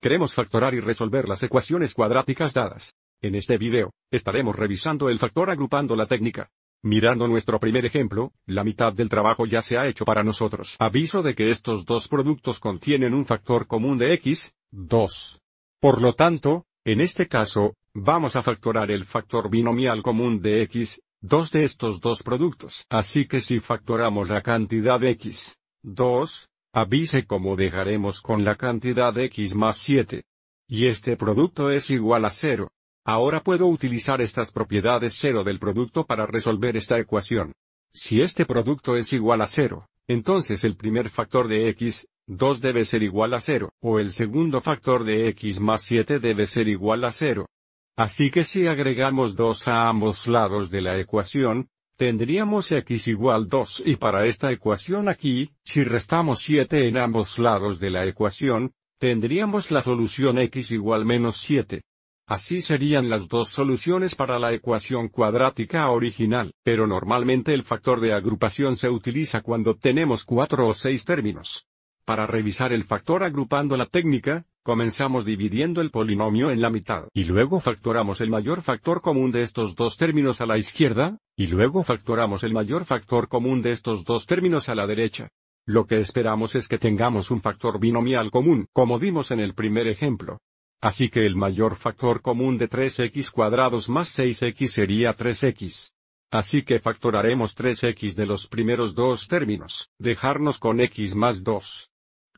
Queremos factorar y resolver las ecuaciones cuadráticas dadas. En este video, estaremos revisando el factor agrupando la técnica. Mirando nuestro primer ejemplo, la mitad del trabajo ya se ha hecho para nosotros. Aviso de que estos dos productos contienen un factor común de x, 2. Por lo tanto, en este caso, vamos a factorar el factor binomial común de x, 2 de estos dos productos. Así que si factoramos la cantidad x, 2, Avise cómo dejaremos con la cantidad x más 7. Y este producto es igual a 0. Ahora puedo utilizar estas propiedades 0 del producto para resolver esta ecuación. Si este producto es igual a 0, entonces el primer factor de x, 2 debe ser igual a 0, o el segundo factor de x más 7 debe ser igual a 0. Así que si agregamos 2 a ambos lados de la ecuación, tendríamos x igual 2 y para esta ecuación aquí, si restamos 7 en ambos lados de la ecuación, tendríamos la solución x igual menos 7. Así serían las dos soluciones para la ecuación cuadrática original, pero normalmente el factor de agrupación se utiliza cuando tenemos 4 o 6 términos. Para revisar el factor agrupando la técnica, Comenzamos dividiendo el polinomio en la mitad y luego factoramos el mayor factor común de estos dos términos a la izquierda, y luego factoramos el mayor factor común de estos dos términos a la derecha. Lo que esperamos es que tengamos un factor binomial común, como dimos en el primer ejemplo. Así que el mayor factor común de 3x cuadrados más 6x sería 3x. Así que factoraremos 3x de los primeros dos términos, dejarnos con x más 2.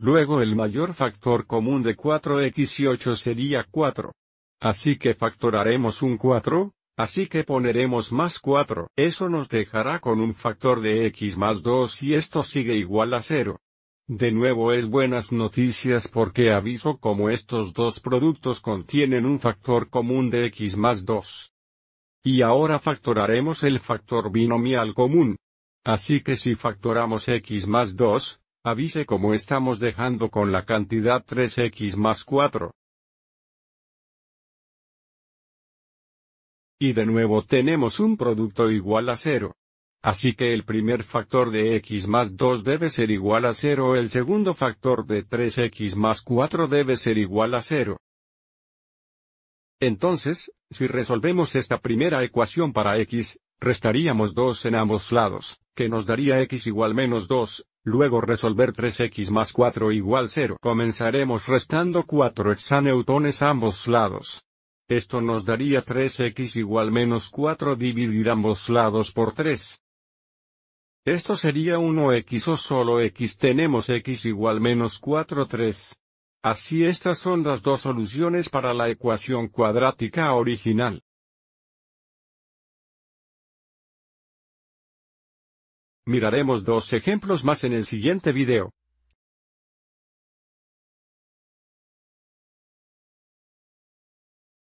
Luego el mayor factor común de 4x y 8 sería 4. Así que factoraremos un 4, así que poneremos más 4. Eso nos dejará con un factor de x más 2 y esto sigue igual a 0. De nuevo es buenas noticias porque aviso como estos dos productos contienen un factor común de x más 2. Y ahora factoraremos el factor binomial común. Así que si factoramos x más 2, Avise cómo estamos dejando con la cantidad 3x más 4. Y de nuevo tenemos un producto igual a 0. Así que el primer factor de x más 2 debe ser igual a 0, el segundo factor de 3x más 4 debe ser igual a 0. Entonces, si resolvemos esta primera ecuación para x, restaríamos 2 en ambos lados, que nos daría x igual menos 2, Luego resolver 3x más 4 igual 0. Comenzaremos restando 4 hexaneutones a ambos lados. Esto nos daría 3x igual menos 4 dividir ambos lados por 3. Esto sería 1x o solo x tenemos x igual menos 4 3. Así estas son las dos soluciones para la ecuación cuadrática original. Miraremos dos ejemplos más en el siguiente video.